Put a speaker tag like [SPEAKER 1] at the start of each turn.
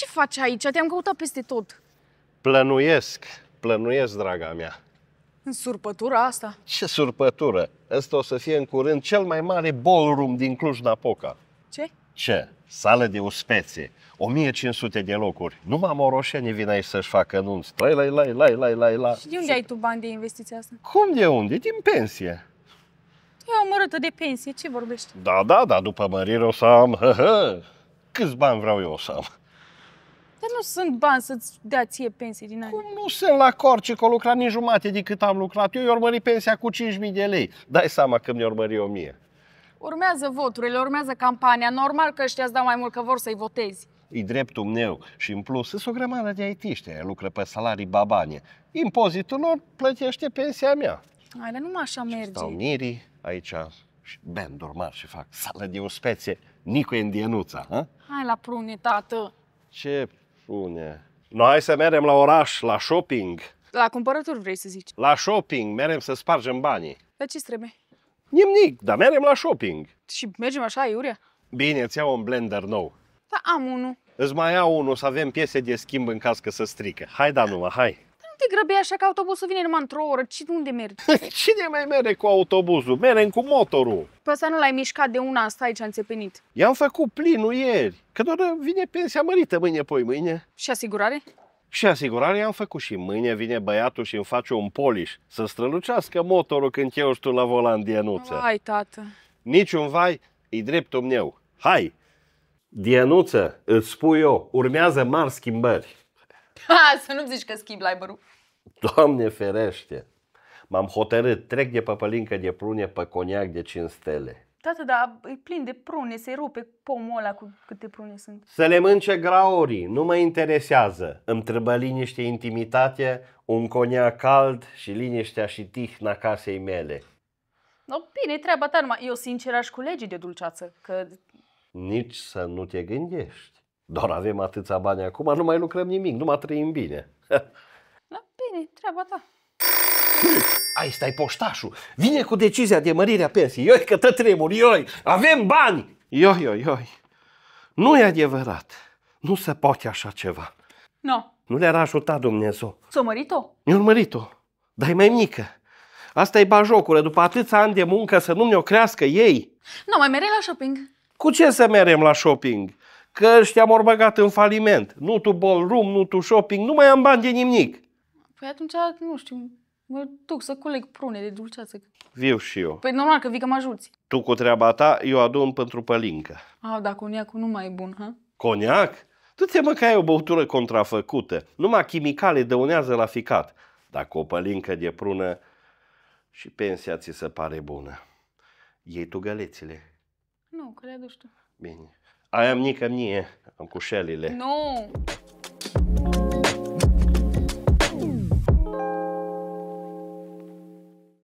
[SPEAKER 1] ce faci aici? Te-am căutat peste tot.
[SPEAKER 2] Plănuiesc, plănuiesc, draga mea.
[SPEAKER 1] În surpătura asta?
[SPEAKER 2] Ce surpătură? Ăsta o să fie în curând cel mai mare ballroom din Cluj-Napoca. Ce? Ce? Sală de uspețe, 1500 de locuri. Numai moroșenii vin aici să-și facă nunți. Lai, lai, lai, lai, lai, lai, la. Și de
[SPEAKER 1] unde ai tu bani de investiția asta? Cum
[SPEAKER 2] de unde? Din pensie.
[SPEAKER 1] Eu am mărâtă de pensie, ce vorbești?
[SPEAKER 2] Da, da, da, după mărire o să am, Câți bani vreau eu o să am?
[SPEAKER 1] Dar nu sunt bani să-ți dea ție pensii din aia. Cum
[SPEAKER 2] nu sunt la corce că lucra nici jumate de cât am lucrat. Eu i-am pensia cu 5.000 de lei. Dai seama că mi-a o 1.000.
[SPEAKER 1] Urmează voturile, urmează campania. Normal că ăștia îți dau mai mult că vor să-i votezi.
[SPEAKER 2] E dreptul meu și în plus sunt o grămadă de aitiști lucră pe salarii babane. Impozitul lor plătește pensia mea.
[SPEAKER 1] Hai, nu așa merge. stau
[SPEAKER 2] mirii aici și bend urmar și fac sală de specie, Nicu Endienuța. Ha?
[SPEAKER 1] Hai la prune, tată.
[SPEAKER 2] Ce spune. Noi să mergem la oraș, la shopping.
[SPEAKER 1] La cumpărături vrei să zici?
[SPEAKER 2] La shopping, mergem să spargem banii. La ce trebuie? Nimic, dar mergem la shopping. Și mergem așa, Iurea? Bine, îți iau un blender nou.
[SPEAKER 1] Da, am unul.
[SPEAKER 2] Îți mai iau unul să avem piese de schimb în caz că se strică. Hai, da, numai, hai
[SPEAKER 1] te grăbei așa că autobusul vine numai într-o oră? Cine unde mergi?
[SPEAKER 2] Cine mai merge cu autobuzul? Merem cu motorul. Pe
[SPEAKER 1] păi ăsta nu l-ai mișcat de una asta aici înțepenit.
[SPEAKER 2] I-am făcut plinul ieri, că doar vine pensia mărită mâine, poi mâine.
[SPEAKER 1] Și asigurare?
[SPEAKER 2] Și asigurare i-am făcut și mâine vine băiatul și îmi face un poliș să strălucească motorul când eu știu la volan Dianuță. Hai, tată. Niciun vai, e dreptul meu. Hai! Dianuță, îți spui eu, urmează mari schimbări.
[SPEAKER 1] Ha, să nu zici că schimb librul.
[SPEAKER 2] Doamne ferește! M-am hotărât, trec de păpălincă de prune pe coniac de 5 stele.
[SPEAKER 1] Tată, dar e plin de prune, se rupe pomul ăla cu câte prune sunt.
[SPEAKER 2] Să le mânce graorii, nu mă interesează. Îmi trebuie liniște intimitate, un coniac cald și liniștea și tihna casei mele.
[SPEAKER 1] No, bine, treaba ta numai. Eu sincer aș culege de dulceață, că...
[SPEAKER 2] Nici să nu te gândești doar avem atâția bani acum, nu mai lucrăm nimic, mai trăim bine. Da,
[SPEAKER 1] bine, treaba ta.
[SPEAKER 2] Ai, stai poștașul. Vine cu decizia de mărire a pensiei. Ioi că te tremur, ioi, avem bani! Ioi, ioi, ioi. Nu e adevărat. Nu se poate așa ceva. Nu. No. Nu le-ar ajuta Dumnezeu.
[SPEAKER 1] S-a mărit-o?
[SPEAKER 2] Eu a mărit-o, dar e mai mică. Asta e bajocură, după atâția ani de muncă să nu ne-o crească ei.
[SPEAKER 1] Nu, no, mai merem la shopping.
[SPEAKER 2] Cu ce să merem la shopping? că ăștia m-au băgat în faliment. Nu tu ballroom, nu tu shopping, nu mai am bani de nimic.
[SPEAKER 1] Păi atunci, nu știu, mă duc să coleg prune de dulceață.
[SPEAKER 2] Viu și eu.
[SPEAKER 1] Păi normal că vii că mă ajuți.
[SPEAKER 2] Tu cu treaba ta, eu adun pentru pălincă.
[SPEAKER 1] A, ah, dar coniacul nu mai e bun, ha?
[SPEAKER 2] Coniac? Tu te mă că ai o băutură contrafăcută. Numai chimicale dăunează la ficat. Dacă o pălincă de prună și pensia ți se pare bună. Iei tu gălețile.
[SPEAKER 1] Nu, că le aduci tu.
[SPEAKER 2] Bine aia am nică mie, am cu șelile.
[SPEAKER 1] Nu!